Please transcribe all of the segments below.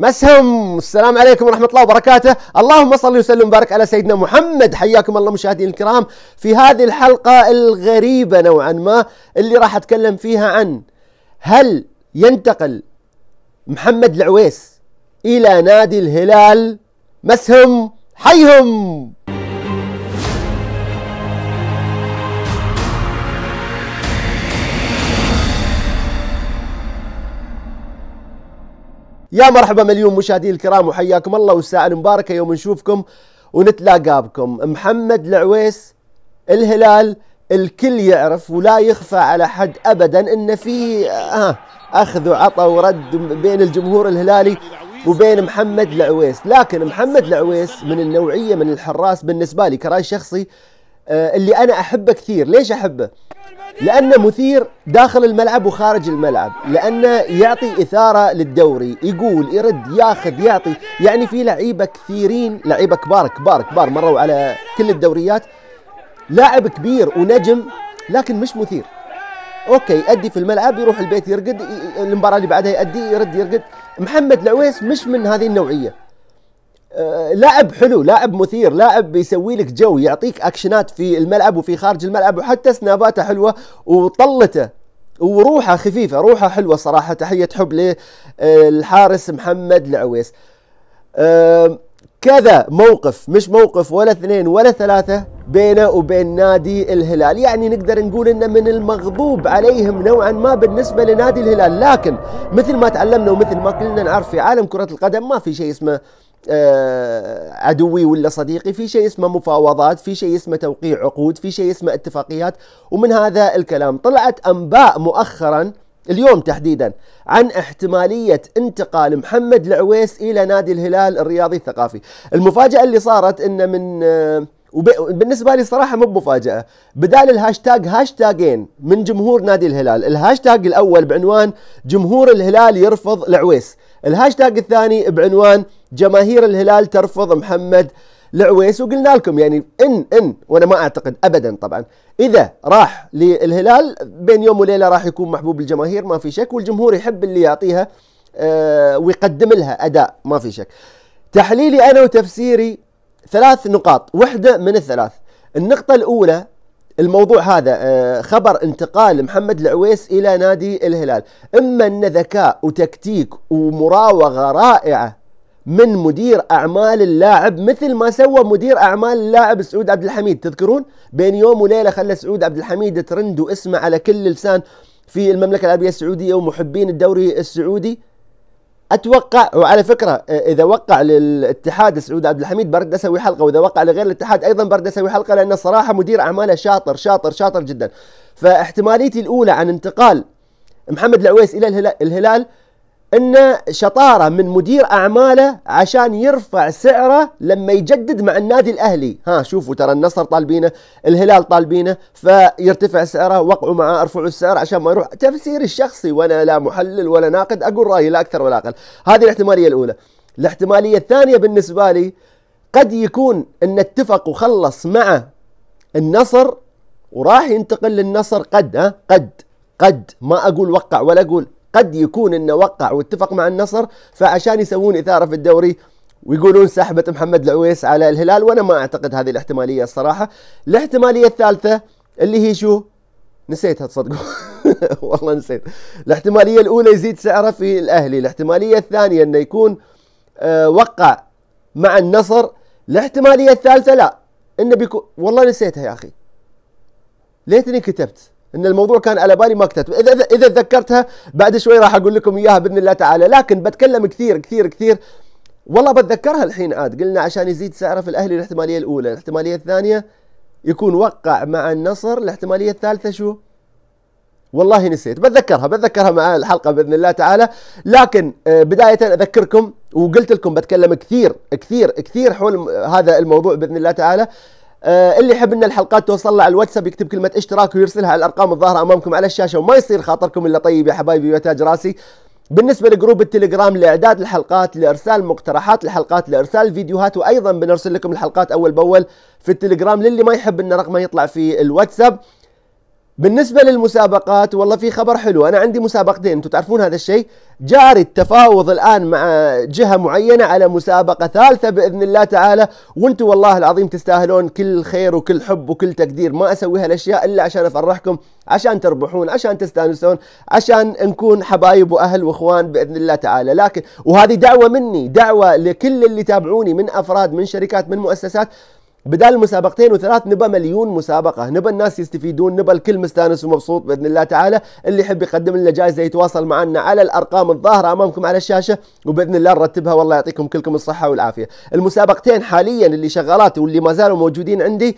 مسهم السلام عليكم ورحمة الله وبركاته اللهم صل وسلم وبارك على سيدنا محمد حياكم الله مشاهدين الكرام في هذه الحلقة الغريبة نوعا ما اللي راح أتكلم فيها عن هل ينتقل محمد العويس إلى نادي الهلال مسهم حيهم يا مرحبا مليون مشاهدي الكرام وحياكم الله والساعة المباركة يوم نشوفكم ونتلاقى بكم محمد العويس الهلال الكل يعرف ولا يخفى على حد ابدا ان في آه اخذ وعطى ورد بين الجمهور الهلالي وبين محمد العويس لكن محمد العويس من النوعيه من الحراس بالنسبه لي كراي شخصي آه، اللي انا احبه كثير ليش احبه لأنه مثير داخل الملعب وخارج الملعب لأنه يعطي إثارة للدوري يقول يرد ياخذ يعطي يعني في لعيبة كثيرين لعيبة كبار كبار كبار مروا على كل الدوريات لاعب كبير ونجم لكن مش مثير اوكي يأدي في الملعب يروح البيت يرقد المباراة اللي بعدها يأدي يرد يرقد محمد العويس مش من هذه النوعية آه، لاعب حلو لاعب مثير لاعب بيسوي لك جو يعطيك اكشنات في الملعب وفي خارج الملعب وحتى سناباته حلوه وطلته وروحه خفيفه روحه حلوه صراحه تحيه حب للحارس آه، محمد العويس كذا موقف مش موقف ولا اثنين ولا ثلاثه بينه وبين نادي الهلال يعني نقدر نقول انه من المغضوب عليهم نوعا ما بالنسبه لنادي الهلال لكن مثل ما تعلمنا ومثل ما كلنا نعرف في عالم كره القدم ما في شيء اسمه آه، عدوي ولا صديقي في شيء اسمه مفاوضات في شيء اسمه توقيع عقود في شيء اسمه اتفاقيات ومن هذا الكلام طلعت أنباء مؤخرا اليوم تحديدا عن احتمالية انتقال محمد العويس إلى نادي الهلال الرياضي الثقافي المفاجأة اللي صارت أن من آه، بالنسبة لي صراحة مو بمفاجأة بدال الهاشتاج هاشتاجين من جمهور نادي الهلال الهاشتاج الأول بعنوان جمهور الهلال يرفض العويس الهاشتاج الثاني بعنوان جماهير الهلال ترفض محمد العويس وقلنا لكم يعني ان ان وانا ما اعتقد ابدا طبعا اذا راح للهلال بين يوم وليله راح يكون محبوب الجماهير ما في شك والجمهور يحب اللي يعطيها آه ويقدم لها اداء ما في شك. تحليلي انا وتفسيري ثلاث نقاط، وحده من الثلاث. النقطة الأولى الموضوع هذا آه خبر انتقال محمد العويس إلى نادي الهلال، إما أن ذكاء وتكتيك ومراوغة رائعة من مدير اعمال اللاعب مثل ما سوى مدير اعمال اللاعب سعود عبد الحميد تذكرون بين يوم وليله خلى سعود عبد الحميد ترند واسمه على كل لسان في المملكه العربيه السعوديه ومحبين الدوري السعودي اتوقع وعلى فكره اذا وقع للاتحاد سعود عبد الحميد برد اسوي حلقه واذا وقع لغير الاتحاد ايضا برد اسوي حلقه لانه صراحه مدير اعماله شاطر شاطر شاطر جدا فاحتماليتي الاولى عن انتقال محمد العويس الى الهلال ان شطاره من مدير اعماله عشان يرفع سعره لما يجدد مع النادي الاهلي، ها شوفوا ترى النصر طالبينه، الهلال طالبينه، فيرتفع سعره وقعوا معاه ارفعوا السعر عشان ما يروح، تفسيري الشخصي وانا لا محلل ولا ناقد اقول رايي لا اكثر ولا اقل، هذه الاحتماليه الاولى. الاحتماليه الثانيه بالنسبه لي قد يكون ان اتفق وخلص مع النصر وراح ينتقل للنصر قد ها قد قد ما اقول وقع ولا اقول قد يكون انه وقع واتفق مع النصر فعشان يسوون اثاره في الدوري ويقولون سحبة محمد العويس على الهلال وانا ما اعتقد هذه الاحتماليه الصراحه، الاحتماليه الثالثه اللي هي شو؟ نسيتها تصدقون والله نسيت. الاحتماليه الاولى يزيد سعره في الاهلي، الاحتماليه الثانيه انه يكون آه، وقع مع النصر، الاحتماليه الثالثه لا انه بيكون والله نسيتها يا اخي. ليتني كتبت ان الموضوع كان على بالي ما كتبت اذا اذا تذكرتها بعد شوي راح اقول لكم اياها باذن الله تعالى لكن بتكلم كثير كثير كثير والله بتذكرها الحين عاد قلنا عشان يزيد سعره في الاهلي الاحتماليه الاولى الاحتماليه الثانيه يكون وقع مع النصر الاحتماليه الثالثه شو والله نسيت بتذكرها بتذكرها مع الحلقة بإذن الله تعالى لكن آه، بداية أذكركم وقلت لكم بتكلم كثير كثير كثير حول هذا الموضوع بإذن الله تعالى آه، اللي يحب ان الحلقات توصل له على الواتساب يكتب كلمه اشتراك ويرسلها على الارقام الظاهره امامكم على الشاشه وما يصير خاطركم الا طيب يا حبايبي وتاج راسي بالنسبه لجروب التليجرام لاعداد الحلقات لارسال مقترحات الحلقات لارسال فيديوهات وايضا بنرسل لكم الحلقات اول باول في التليجرام للي ما يحب ان رقمه يطلع في الواتساب بالنسبة للمسابقات والله في خبر حلو أنا عندي مسابقتين أنتم تعرفون هذا الشيء جاري التفاوض الآن مع جهة معينة على مسابقة ثالثة بإذن الله تعالى وأنتم والله العظيم تستاهلون كل خير وكل حب وكل تقدير ما أسوي هالأشياء إلا عشان أفرحكم عشان تربحون عشان تستانسون عشان نكون حبايب وأهل وإخوان بإذن الله تعالى لكن وهذه دعوة مني دعوة لكل اللي تابعوني من أفراد من شركات من مؤسسات بدال مسابقتين وثلاث نبى مليون مسابقة نبى الناس يستفيدون نبى الكل مستانس ومبسوط بإذن الله تعالى اللي يحب يقدم لنا جائزة يتواصل معنا على الأرقام الظاهرة أمامكم على الشاشة وبإذن الله نرتبها والله يعطيكم كلكم الصحة والعافية المسابقتين حاليا اللي شغالات واللي ما زالوا موجودين عندي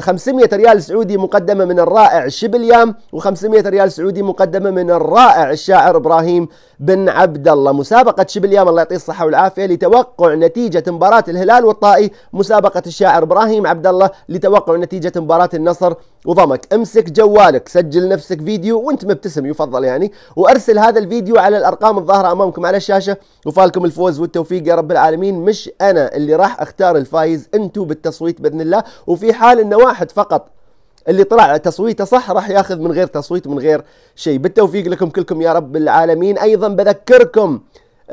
500 آه، ريال سعودي مقدمة من الرائع شبليام و500 ريال سعودي مقدمة من الرائع الشاعر إبراهيم بن عبد الله مسابقة شبليام الله يعطيه الصحة والعافية لتوقع نتيجة مباراة الهلال والطائي مسابقة الشاعر إبراهيم عبد الله لتوقع نتيجة مباراة النصر وضمك امسك جوالك سجل نفسك فيديو وانت مبتسم يفضل يعني وارسل هذا الفيديو على الارقام الظاهره امامكم على الشاشه وفالكم الفوز والتوفيق يا رب العالمين مش انا اللي راح اختار الفايز انتم بالتصويت باذن الله وفي حال ان واحد فقط اللي طلع تصويته صح راح ياخذ من غير تصويت من غير شيء بالتوفيق لكم كلكم يا رب العالمين ايضا بذكركم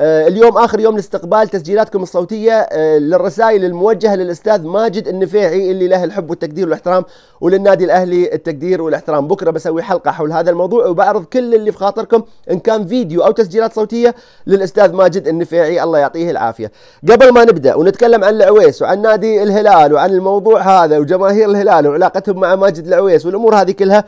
آه، اليوم اخر يوم لاستقبال تسجيلاتكم الصوتيه آه، للرسائل الموجهه للاستاذ ماجد النفيعي اللي له الحب والتقدير والاحترام وللنادي الاهلي التقدير والاحترام بكره بسوي حلقه حول هذا الموضوع وبعرض كل اللي في خاطركم ان كان فيديو او تسجيلات صوتيه للاستاذ ماجد النفيعي الله يعطيه العافيه قبل ما نبدا ونتكلم عن العويس وعن نادي الهلال وعن الموضوع هذا وجماهير الهلال وعلاقتهم مع ماجد العويس والامور هذه كلها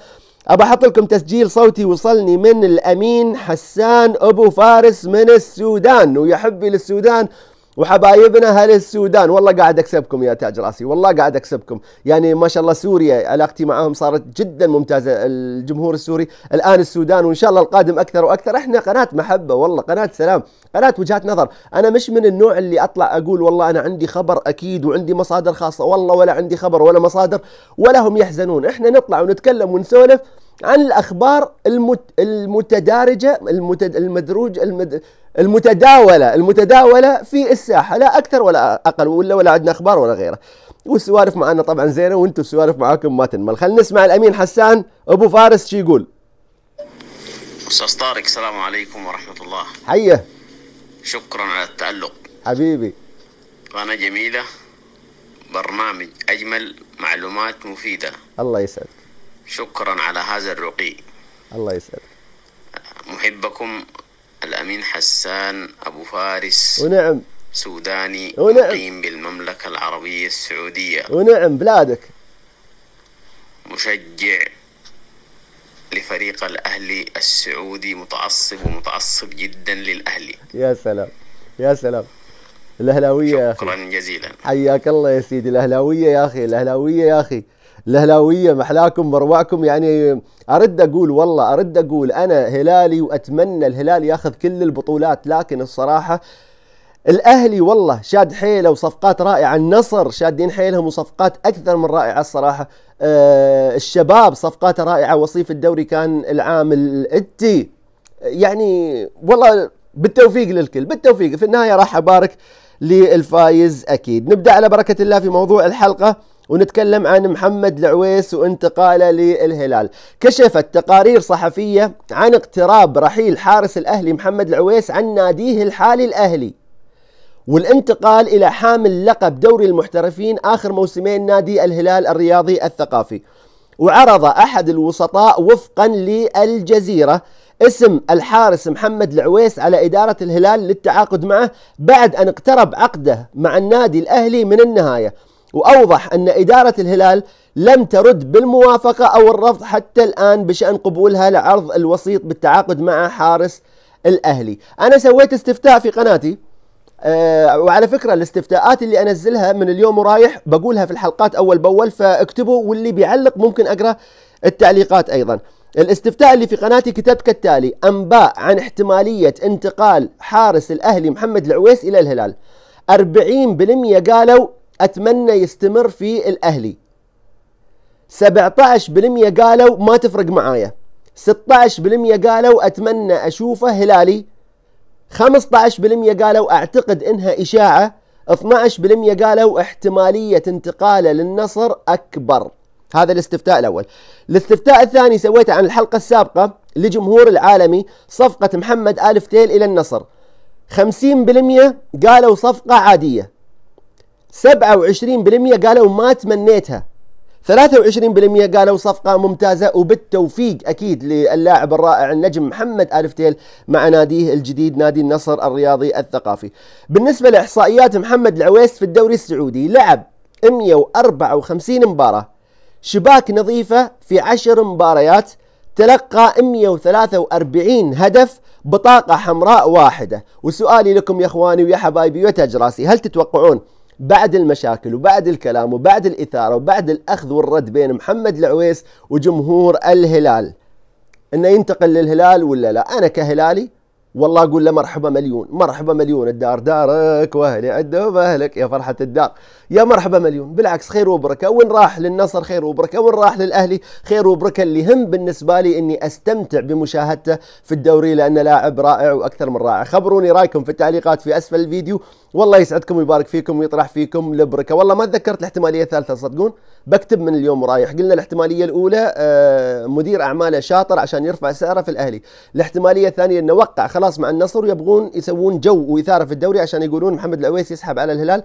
ابى احط لكم تسجيل صوتي وصلني من الامين حسان ابو فارس من السودان ويا حبي للسودان وحبايبنا اهل السودان والله قاعد اكسبكم يا تاج راسي والله قاعد اكسبكم يعني ما شاء الله سوريا علاقتي معاهم صارت جدا ممتازه الجمهور السوري الان السودان وان شاء الله القادم اكثر واكثر احنا قناه محبه والله قناه سلام قناه وجهات نظر انا مش من النوع اللي اطلع اقول والله انا عندي خبر اكيد وعندي مصادر خاصه والله ولا عندي خبر ولا مصادر ولا هم يحزنون احنا نطلع ونتكلم ونسولف عن الأخبار المت المتدارجة المت... المدروج المد المتداولة المتداولة في الساحة لا أكثر ولا أقل ولا ولا عندنا أخبار ولا غيره والسوالف معنا طبعا زينة وانتم السوالف معاكم ما تنمل خلينا نسمع الأمين حسان أبو فارس شي يقول أستاذ طارق السلام عليكم ورحمة الله حيا شكرا على التعلق حبيبي قناة جميلة برنامج أجمل معلومات مفيدة الله يسعدك شكرا على هذا الرقي الله يسعدك محبكم الأمين حسان أبو فارس ونعم سوداني ونعم مقيم بالمملكة العربية السعودية ونعم بلادك مشجع لفريق الأهلي السعودي متعصب ومتعصب جدا للأهلي يا سلام يا سلام الأهلاوية شكرا يا أخي. جزيلا حياك الله يا سيدي الأهلاوية يا أخي الأهلاوية يا أخي الهلاويه محلاكم مروعكم يعني ارد اقول والله ارد اقول انا هلالي واتمنى الهلال ياخذ كل البطولات لكن الصراحه الاهلي والله شاد حيله وصفقات رائعه النصر شادين حيلهم وصفقات اكثر من رائعه الصراحه أه الشباب صفقات رائعه وصيف الدوري كان العام الاتي يعني والله بالتوفيق للكل بالتوفيق في النهايه راح ابارك للفايز اكيد نبدا على بركه الله في موضوع الحلقه ونتكلم عن محمد العويس وانتقاله للهلال كشفت تقارير صحفية عن اقتراب رحيل حارس الأهلي محمد العويس عن ناديه الحالي الأهلي والانتقال إلى حامل لقب دوري المحترفين آخر موسمين نادي الهلال الرياضي الثقافي وعرض أحد الوسطاء وفقا للجزيرة اسم الحارس محمد العويس على إدارة الهلال للتعاقد معه بعد أن اقترب عقده مع النادي الأهلي من النهاية وأوضح أن إدارة الهلال لم ترد بالموافقة أو الرفض حتى الآن بشأن قبولها لعرض الوسيط بالتعاقد مع حارس الأهلي أنا سويت استفتاء في قناتي أه وعلى فكرة الاستفتاءات اللي أنزلها من اليوم ورايح بقولها في الحلقات أول بأول فاكتبوا واللي بيعلق ممكن أقرأ التعليقات أيضا الاستفتاء اللي في قناتي كتبت كالتالي أنباء عن احتمالية انتقال حارس الأهلي محمد العويس إلى الهلال 40% قالوا أتمنى يستمر في الأهلي 17% قالوا ما تفرق معايا 16% قالوا أتمنى أشوفه هلالي 15% قالوا أعتقد إنها إشاعة 12% قالوا احتمالية انتقاله للنصر أكبر هذا الاستفتاء الأول الاستفتاء الثاني سويته عن الحلقة السابقة لجمهور العالمي صفقة محمد الفتيل إلى النصر 50% قالوا صفقة عادية 27% قالوا ما تمنيتها 23% قالوا صفقة ممتازة وبالتوفيق أكيد للاعب الرائع النجم محمد آلفتيل مع ناديه الجديد نادي النصر الرياضي الثقافي بالنسبة لإحصائيات محمد العويس في الدوري السعودي لعب 154 مباراة شباك نظيفة في 10 مباريات تلقى 143 هدف بطاقة حمراء واحدة وسؤالي لكم يا اخواني ويا حبايبي وتاج راسي هل تتوقعون بعد المشاكل وبعد الكلام وبعد الإثارة وبعد الأخذ والرد بين محمد العويس وجمهور الهلال انه ينتقل للهلال ولا لا انا كهلالي والله اقول له مرحبا مليون مرحبا مليون الدار دارك واهلي عندهم اهلك يا فرحه الدار يا مرحبا مليون بالعكس خير وبركه وان راح للنصر خير وبركه وان راح للاهلي خير وبركه اللي هم بالنسبه لي اني استمتع بمشاهدته في الدوري لانه لاعب رائع واكثر من رائع خبروني رايكم في التعليقات في اسفل الفيديو والله يسعدكم ويبارك فيكم ويطرح فيكم البركه والله ما تذكرت الاحتماليه الثالثه صدقون بكتب من اليوم رايح قلنا الاحتماليه الاولى آه، مدير اعماله شاطر عشان يرفع سعره في الاهلي الاحتماليه الثانيه انه وقع خلاص مع النصر ويبغون يسوون جو واثاره في الدوري عشان يقولون محمد العويس يسحب على الهلال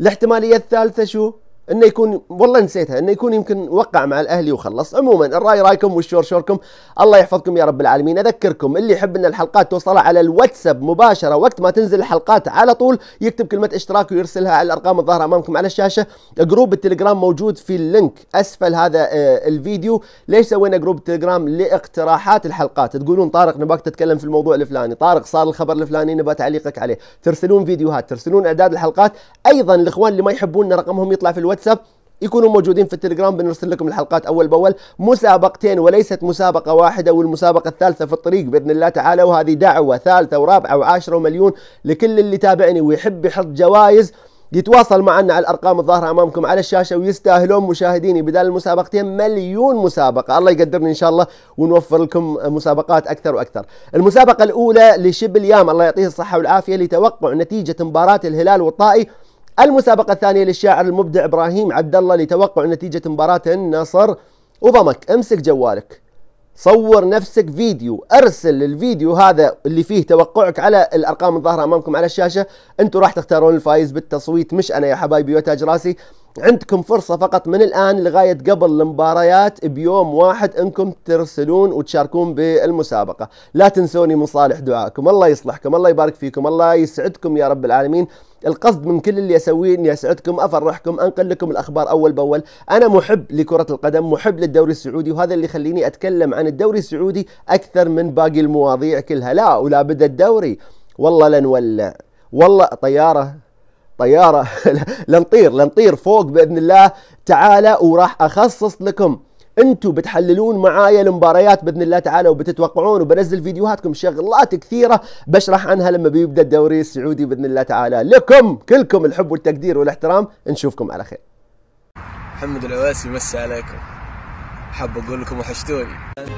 الاحتماليه الثالثه شو انه يكون والله نسيتها انه يكون يمكن وقع مع الاهلي وخلص عموما الراي رايكم والشور شوركم الله يحفظكم يا رب العالمين اذكركم اللي يحب ان الحلقات توصل على الواتساب مباشره وقت ما تنزل الحلقات على طول يكتب كلمه اشتراك ويرسلها على الارقام الظاهره امامكم على الشاشه جروب التليجرام موجود في اللينك اسفل هذا آه، الفيديو ليش سوينا جروب التليجرام لاقتراحات الحلقات تقولون طارق نباك تتكلم في الموضوع الفلاني طارق صار الخبر الفلاني نبى تعليقك عليه ترسلون فيديوهات ترسلون اعداد الحلقات ايضا الاخوان اللي ما يحبون رقمهم يطلع في الواتساب الواتساب يكونوا موجودين في التليجرام بنرسل لكم الحلقات اول باول مسابقتين وليست مسابقه واحده والمسابقه الثالثه في الطريق باذن الله تعالى وهذه دعوه ثالثه ورابعه وعاشره ومليون لكل اللي تابعني ويحب يحط جوائز يتواصل معنا على الارقام الظاهره امامكم على الشاشه ويستاهلون مشاهديني بدال المسابقتين مليون مسابقه الله يقدرني ان شاء الله ونوفر لكم مسابقات اكثر واكثر. المسابقه الاولى لشبل يام الله يعطيه الصحه والعافيه لتوقع نتيجه مباراه الهلال والطائي المسابقة الثانية للشاعر المبدع إبراهيم عبد الله لتوقع نتيجة مباراة النصر وضمك امسك جوالك صور نفسك فيديو ارسل الفيديو هذا اللي فيه توقعك على الارقام الظاهره امامكم على الشاشه انتم راح تختارون الفايز بالتصويت مش انا يا حبايبي وتاج راسي عندكم فرصة فقط من الآن لغاية قبل المباريات بيوم واحد أنكم ترسلون وتشاركون بالمسابقة لا تنسوني من صالح دعائكم الله يصلحكم الله يبارك فيكم الله يسعدكم يا رب العالمين القصد من كل اللي اسويه اني اسعدكم افرحكم انقل لكم الاخبار اول باول، انا محب لكره القدم، محب للدوري السعودي وهذا اللي يخليني اتكلم عن الدوري السعودي اكثر من باقي المواضيع كلها، لا ولا بدا الدوري والله لنولع، والله طياره طياره لنطير لنطير فوق باذن الله تعالى وراح اخصص لكم انتم بتحللون معايا المباريات باذن الله تعالى وبتتوقعون وبنزل فيديوهاتكم شغلات كثيره بشرح عنها لما بيبدا الدوري السعودي باذن الله تعالى لكم كلكم الحب والتقدير والاحترام نشوفكم على خير محمد العواسي مسي عليكم حاب اقول لكم وحشتوني